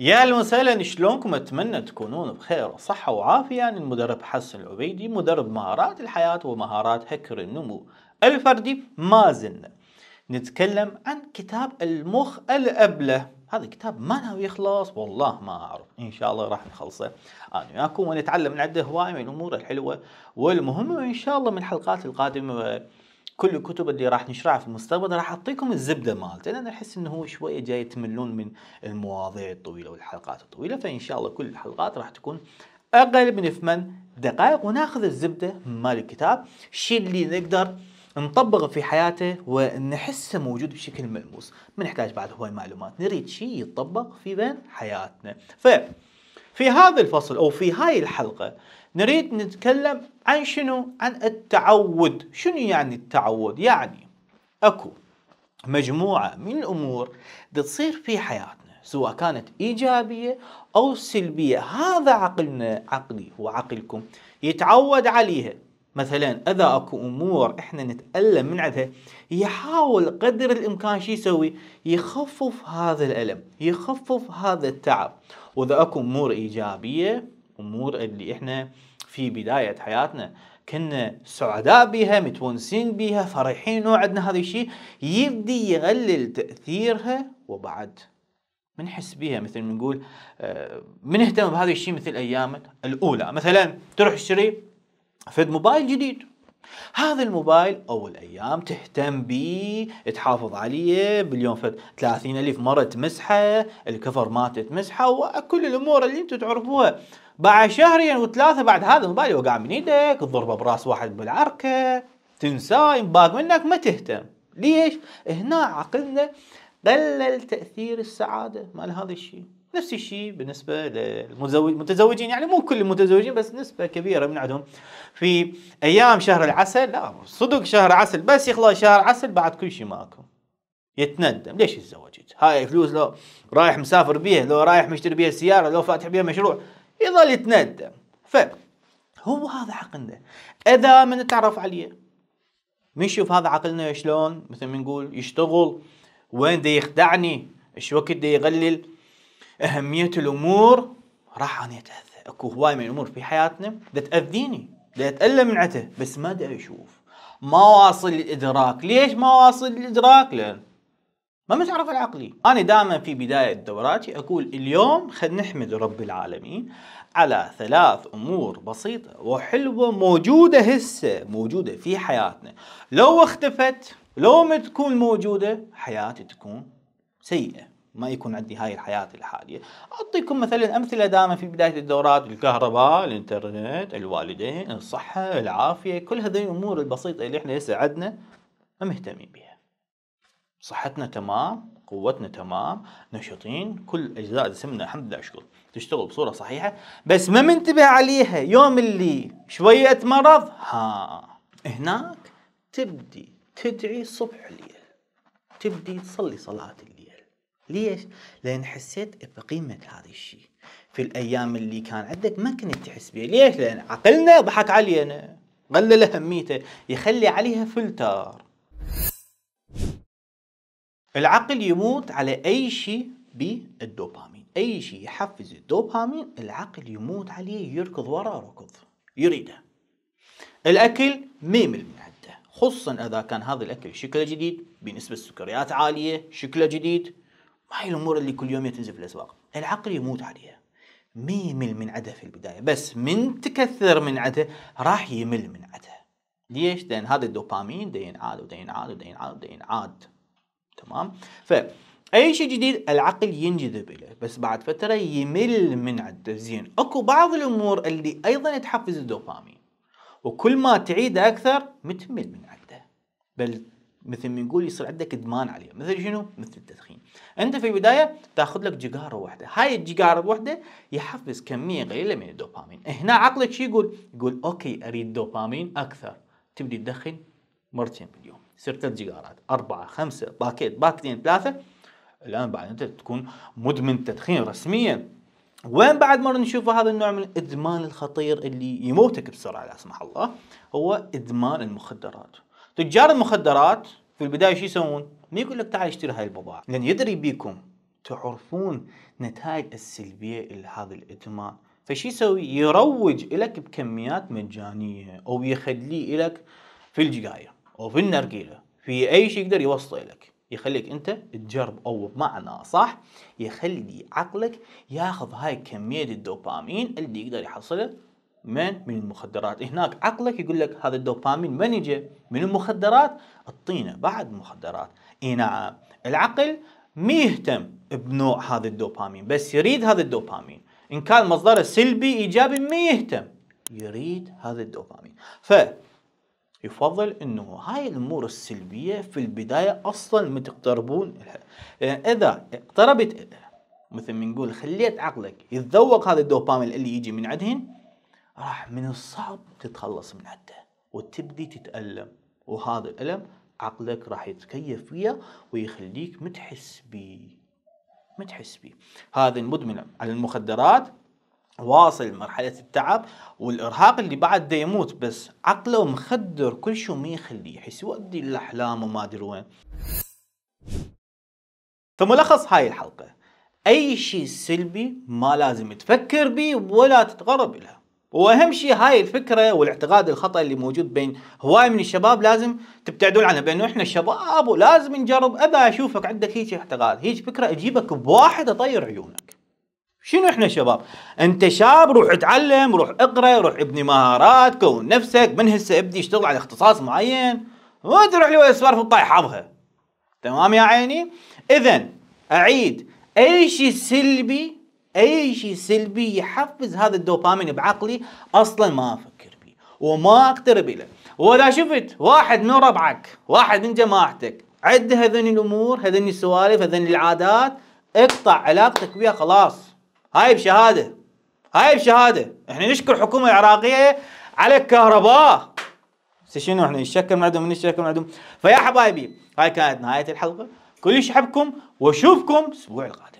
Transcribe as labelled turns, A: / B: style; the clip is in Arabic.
A: يا اهلا وسهلا شلونكم اتمنى تكونون بخير وصحة وعافية عن المدرب حسن العبيدي مدرب مهارات الحياة ومهارات هكر النمو الفردي ما زلنا نتكلم عن كتاب المخ الابله هذا الكتاب ما ناوي يخلص والله ما اعرف ان شاء الله راح نخلصه انا وياكم ونتعلم من عده هوايه من الامور الحلوه والمهمه وان شاء الله من الحلقات القادمه كل الكتب اللي راح نشرحها في المستقبل راح اعطيكم الزبده مالته لان احس انه هو شويه جاي تملون من المواضيع الطويله والحلقات الطويله فان شاء الله كل الحلقات راح تكون اقل من ثمان دقائق وناخذ الزبده مال الكتاب الشيء اللي نقدر نطبقه في حياته ونحسه موجود بشكل ملموس ما نحتاج بعد هواي معلومات نريد شيء يطبق في بين حياتنا ف في هذا الفصل أو في هاي الحلقة نريد نتكلم عن شنو؟ عن التعود شنو يعني التعود؟ يعني أكو مجموعة من الأمور تصير في حياتنا سواء كانت إيجابية أو سلبية هذا عقلنا عقلي وعقلكم يتعود عليها مثلا اذا نعم. اكو امور احنا نتالم من عندها يحاول قدر الامكان شو يسوي؟ يخفف هذا الالم، يخفف هذا التعب، واذا اكو امور ايجابيه امور اللي احنا في بدايه حياتنا كنا سعداء بها متونسين بها فرحين عندنا هذا الشيء يبدي يقلل تاثيرها وبعد منحس بها آه، مثل ما نقول من اهتم بهذا الشيء مثل ايام الاولى مثلا تروح تشتري فد موبايل جديد هذا الموبايل اول ايام تهتم بيه تحافظ عليه باليوم فد 30 الف مره تمسحه الكفر مات تمسحه وكل الامور اللي انتم تعرفوها بعد شهرين وثلاثه بعد هذا الموبايل وقع من ايدك تضربه براس واحد بالعركه تنساه ينباق منك ما تهتم ليش؟ هنا عقلنا قلل تاثير السعاده مال هذا الشيء نفس الشيء بالنسبه للمتزوجين يعني مو كل المتزوجين بس نسبه كبيره من عندهم في ايام شهر العسل لا صدق شهر عسل بس يخلص شهر عسل بعد كل شيء ماكو يتندم ليش تزوجت هاي فلوس لو رايح مسافر بيها لو رايح مشتري بيها سياره لو فاتح بيها مشروع يظل يتندم ف هو هذا عقلنا اذا من نتعرف عليه بنشوف هذا عقلنا شلون مثل ما نقول يشتغل وين دي يخدعني ايش وقت دي يغلل اهميه الامور راح اني أتأذى اكو هواي من الامور في حياتنا دا تاذيني دا اتالم من عته بس ما دا اشوف ما واصل الإدراك ليش ما واصل الإدراك لان ما متعرف العقلي انا دائما في بدايه دوراتي اقول اليوم خلينا نحمد رب العالمين على ثلاث امور بسيطه وحلوه موجوده هسه موجوده في حياتنا لو اختفت لو ما تكون موجوده حياتي تكون سيئه ما يكون عندي هاي الحياة الحالية أعطيكم مثلا أمثلة دائما في بداية الدورات الكهرباء الإنترنت الوالدين الصحة العافية كل هذه الأمور البسيطة اللي إحنا هسه عندنا مهتمين بها صحتنا تمام قوتنا تمام نشيطين كل أجزاء جسمنا الحمد لله أشكر تشتغل بصورة صحيحة بس ما منتبه عليها يوم اللي شوية مرض ها هناك تبدي تدعي صبح الليل تبدي تصلي صلاة الليل ليش؟ لأن حسيت بقيمة هذا الشيء في الأيام اللي كان عندك ما كنت تحس بيه ليش؟ لأن عقلنا ضحك علينا قلل أهميته يخلي عليها فلتر العقل يموت على أي شيء بالدوبامين أي شيء يحفز الدوبامين العقل يموت عليه يركض وراه ركض يريده الأكل يمل من خصوصا اذا كان هذا الاكل شكله جديد بنسبه سكريات عاليه شكله جديد ما هي الامور اللي كل يوم تنزل في الاسواق العقل يموت عليها ما يمل من عدها في البدايه بس من تكثر من عدها راح يمل من عدها ليش؟ لان هذا الدوبامين دين عاد ودين عاد ودين عاد ودين عاد تمام؟ ف اي شيء جديد العقل ينجذب اليه بس بعد فتره يمل من عده زين اكو بعض الامور اللي ايضا تحفز الدوبامين وكل ما تعيد اكثر متمل من عده بل مثل ما نقول يصير عندك ادمان عليه مثل شنو مثل التدخين انت في البدايه تاخذ لك جيجاره واحده هاي الجيجاره الواحده يحفز كميه قليله من الدوبامين هنا عقلك شو يقول يقول اوكي اريد دوبامين اكثر تبدي تدخن مرتين باليوم يصير ثلاث جيجارات أربعة خمسة باكيت باكتين ثلاثة الآن بعد أنت تكون مدمن تدخين رسميا وين بعد مرة نشوف هذا النوع من الإدمان الخطير اللي يموتك بسرعة لا سمح الله هو إدمان المخدرات تجار المخدرات في البدايه شو يسوون؟ ما يقول لك تعال اشتري هاي البضاعه لان يدري بيكم تعرفون نتائج السلبيه لهذا الادمان فشو يسوي يروج لك بكميات مجانيه او يخليه لك في الجقايه او في النرجيله في اي شيء يقدر يوصله لك يخليك انت تجرب او بمعنى صح يخلي عقلك ياخذ هاي كميه الدوبامين اللي يقدر يحصله من من المخدرات هناك عقلك يقول لك هذا الدوبامين من يجي من المخدرات الطينة بعد المخدرات اي نعم العقل ما يهتم بنوع هذا الدوبامين بس يريد هذا الدوبامين ان كان مصدره سلبي ايجابي ما يهتم يريد هذا الدوبامين ف يفضل انه هاي الامور السلبيه في البدايه اصلا ما تقتربون لها يعني آه، اذا اقتربت مثل ما نقول خليت عقلك يتذوق هذا الدوبامين اللي يجي من عندهن راح من الصعب تتخلص من عده وتبدي تتألم وهذا الألم عقلك راح يتكيف فيه ويخليك متحس بيه متحس بيه هذا المدمن على المخدرات واصل مرحلة التعب والإرهاق اللي بعد دا يموت بس عقله مخدر كل شيء ما يخليه يحس يودي الأحلام وما أدري وين فملخص هاي الحلقة أي شيء سلبي ما لازم تفكر بيه ولا تتغرب له واهم شيء هاي الفكره والاعتقاد الخطا اللي موجود بين هواي من الشباب لازم تبتعدون عنه بانه احنا شباب ولازم نجرب ابى اشوفك عندك هيك اعتقاد هيك فكره اجيبك بواحد اطير عيونك شنو احنا شباب انت شاب روح اتعلم روح اقرا روح ابني مهارات كون نفسك من هسه ابدي اشتغل على اختصاص معين ما تروح لي ولا في تطاي حظها تمام يا عيني اذا اعيد اي شيء سلبي اي شيء سلبي يحفز هذا الدوبامين بعقلي اصلا ما افكر به وما اقترب له واذا شفت واحد من ربعك واحد من جماعتك عد هذني الامور هذني السوالف هذني العادات اقطع علاقتك بها خلاص هاي بشهاده هاي بشهاده احنا نشكر الحكومه العراقيه على الكهرباء شنو احنا نشكر من عندهم من من عندهم فيا حبايبي هاي كانت نهايه الحلقه كل احبكم واشوفكم الاسبوع القادم